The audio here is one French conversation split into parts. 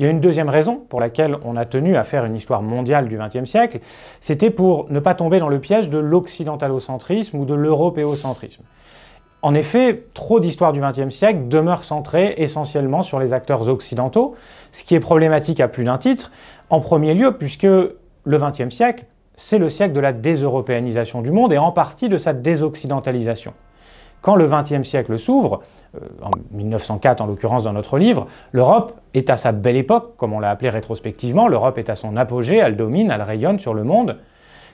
Il y a une deuxième raison pour laquelle on a tenu à faire une histoire mondiale du XXe siècle, c'était pour ne pas tomber dans le piège de l'occidentalocentrisme ou de l'européocentrisme. En effet, trop d'histoires du XXe siècle demeurent centrées essentiellement sur les acteurs occidentaux, ce qui est problématique à plus d'un titre, en premier lieu puisque le XXe siècle, c'est le siècle de la déseuropéanisation du monde et en partie de sa désoccidentalisation. Quand le XXe siècle s'ouvre, euh, en 1904 en l'occurrence dans notre livre, l'Europe est à sa belle époque, comme on l'a appelé rétrospectivement, l'Europe est à son apogée, elle domine, elle rayonne sur le monde,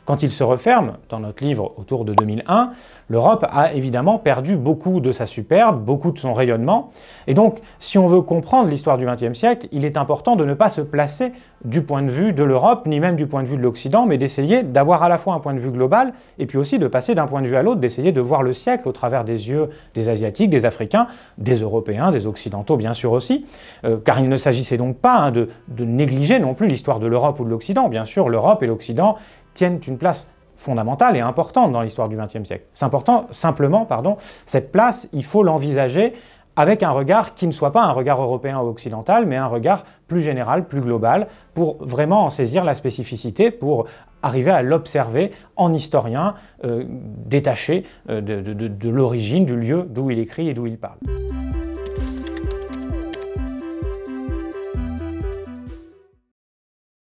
quand il se referme, dans notre livre autour de 2001, l'Europe a évidemment perdu beaucoup de sa superbe, beaucoup de son rayonnement. Et donc, si on veut comprendre l'histoire du XXe siècle, il est important de ne pas se placer du point de vue de l'Europe, ni même du point de vue de l'Occident, mais d'essayer d'avoir à la fois un point de vue global, et puis aussi de passer d'un point de vue à l'autre, d'essayer de voir le siècle au travers des yeux des Asiatiques, des Africains, des Européens, des Occidentaux bien sûr aussi, euh, car il ne s'agissait donc pas hein, de négliger non plus l'histoire de l'Europe ou de l'Occident. Bien sûr, l'Europe et l'Occident tiennent une place fondamentale et importante dans l'histoire du XXe siècle. C'est important, simplement, pardon, cette place, il faut l'envisager avec un regard qui ne soit pas un regard européen ou occidental, mais un regard plus général, plus global, pour vraiment en saisir la spécificité, pour arriver à l'observer en historien euh, détaché euh, de l'origine, du lieu d'où il écrit et d'où il parle.